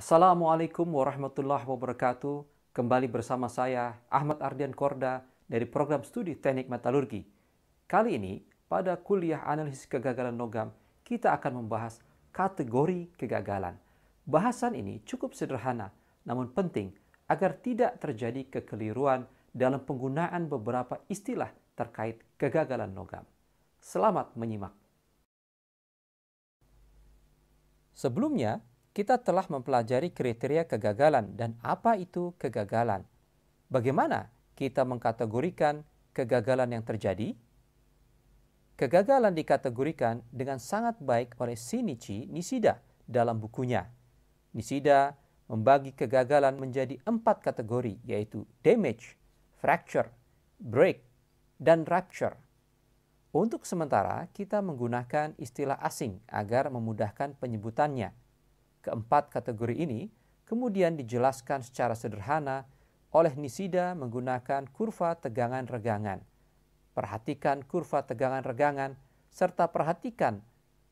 Assalamualaikum warahmatullahi wabarakatuh. Kembali bersama saya Ahmad Ardian Korda dari program studi Teknik Metalurgi. Kali ini pada kuliah analisis kegagalan logam kita akan membahas kategori kegagalan. Bahasan ini cukup sederhana namun penting agar tidak terjadi kekeliruan dalam penggunaan beberapa istilah terkait kegagalan logam. Selamat menyimak. Sebelumnya, kita telah mempelajari kriteria kegagalan dan apa itu kegagalan. Bagaimana kita mengkategorikan kegagalan yang terjadi? Kegagalan dikategorikan dengan sangat baik oleh Shinichi Nishida dalam bukunya. Nishida membagi kegagalan menjadi empat kategori yaitu damage, fracture, break, dan rupture. Untuk sementara kita menggunakan istilah asing agar memudahkan penyebutannya – Keempat kategori ini kemudian dijelaskan secara sederhana oleh Nisida menggunakan kurva tegangan-regangan. Perhatikan kurva tegangan-regangan serta perhatikan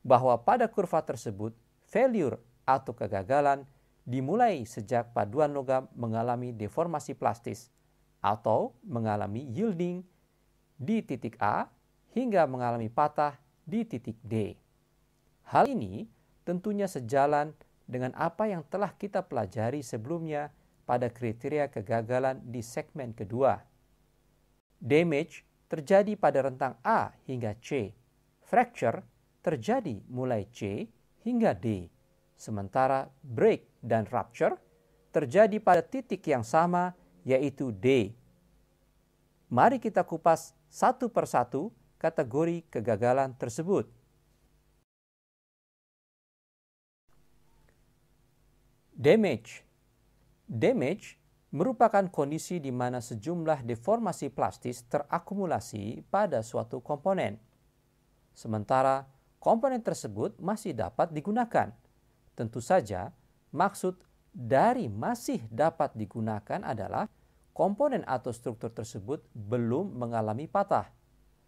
bahwa pada kurva tersebut failure atau kegagalan dimulai sejak paduan logam mengalami deformasi plastis atau mengalami yielding di titik A hingga mengalami patah di titik D. Hal ini tentunya sejalan dengan apa yang telah kita pelajari sebelumnya pada kriteria kegagalan di segmen kedua. Damage terjadi pada rentang A hingga C. Fracture terjadi mulai C hingga D. Sementara break dan rupture terjadi pada titik yang sama yaitu D. Mari kita kupas satu persatu kategori kegagalan tersebut. Damage Damage merupakan kondisi di mana sejumlah deformasi plastis terakumulasi pada suatu komponen. Sementara komponen tersebut masih dapat digunakan. Tentu saja, maksud dari masih dapat digunakan adalah komponen atau struktur tersebut belum mengalami patah.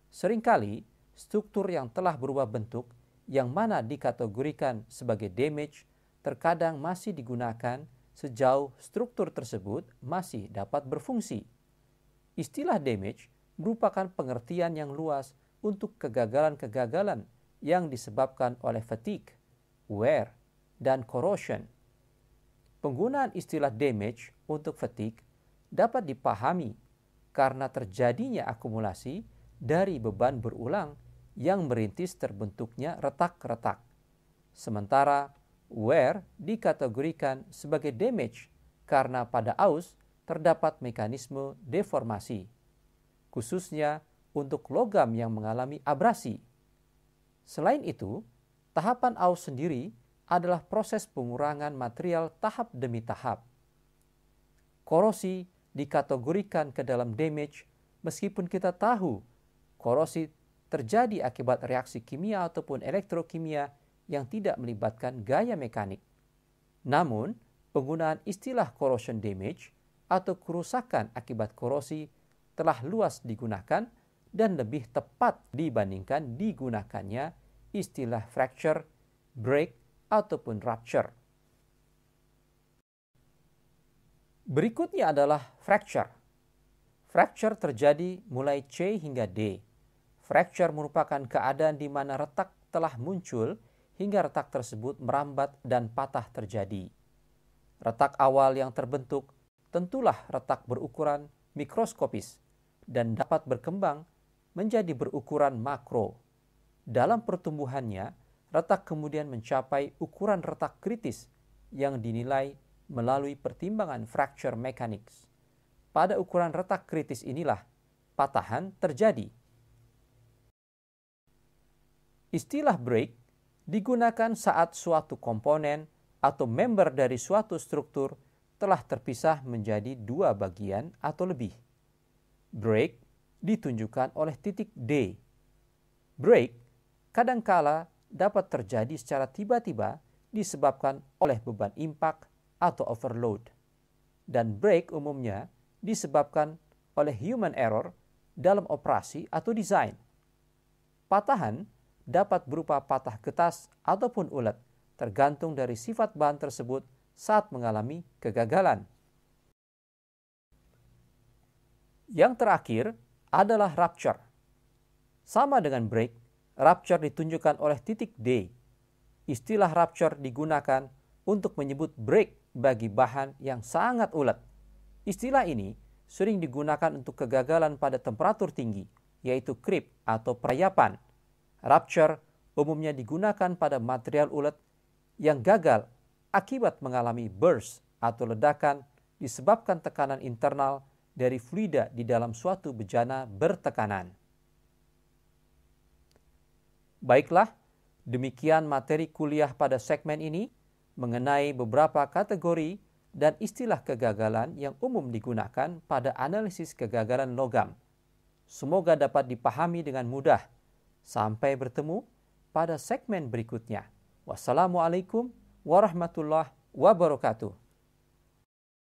Seringkali, struktur yang telah berubah bentuk yang mana dikategorikan sebagai damage terkadang masih digunakan sejauh struktur tersebut masih dapat berfungsi. Istilah damage merupakan pengertian yang luas untuk kegagalan-kegagalan yang disebabkan oleh fatigue, wear, dan corrosion. Penggunaan istilah damage untuk fatigue dapat dipahami karena terjadinya akumulasi dari beban berulang yang merintis terbentuknya retak-retak. Sementara wear dikategorikan sebagai damage karena pada aus terdapat mekanisme deformasi, khususnya untuk logam yang mengalami abrasi. Selain itu, tahapan aus sendiri adalah proses pengurangan material tahap demi tahap. Korosi dikategorikan ke dalam damage meskipun kita tahu korosi terjadi akibat reaksi kimia ataupun elektrokimia yang tidak melibatkan gaya mekanik. Namun, penggunaan istilah corrosion damage atau kerusakan akibat korosi telah luas digunakan dan lebih tepat dibandingkan digunakannya istilah fracture, break, ataupun rupture. Berikutnya adalah fracture. Fracture terjadi mulai C hingga D. Fracture merupakan keadaan di mana retak telah muncul hingga retak tersebut merambat dan patah terjadi. Retak awal yang terbentuk tentulah retak berukuran mikroskopis dan dapat berkembang menjadi berukuran makro. Dalam pertumbuhannya, retak kemudian mencapai ukuran retak kritis yang dinilai melalui pertimbangan fracture mechanics. Pada ukuran retak kritis inilah patahan terjadi. Istilah break digunakan saat suatu komponen atau member dari suatu struktur telah terpisah menjadi dua bagian atau lebih. Break ditunjukkan oleh titik D. Break kadangkala dapat terjadi secara tiba-tiba disebabkan oleh beban impact atau overload. Dan break umumnya disebabkan oleh human error dalam operasi atau desain. Patahan dapat berupa patah getas ataupun ulat tergantung dari sifat bahan tersebut saat mengalami kegagalan. Yang terakhir adalah rupture. Sama dengan break, rupture ditunjukkan oleh titik D. Istilah rupture digunakan untuk menyebut break bagi bahan yang sangat ulet. Istilah ini sering digunakan untuk kegagalan pada temperatur tinggi, yaitu creep atau perayapan. Rupture umumnya digunakan pada material ulet yang gagal akibat mengalami burst atau ledakan disebabkan tekanan internal dari fluida di dalam suatu bejana bertekanan. Baiklah, demikian materi kuliah pada segmen ini mengenai beberapa kategori dan istilah kegagalan yang umum digunakan pada analisis kegagalan logam. Semoga dapat dipahami dengan mudah. Sampai bertemu pada segmen berikutnya. Wassalamualaikum warahmatullahi wabarakatuh.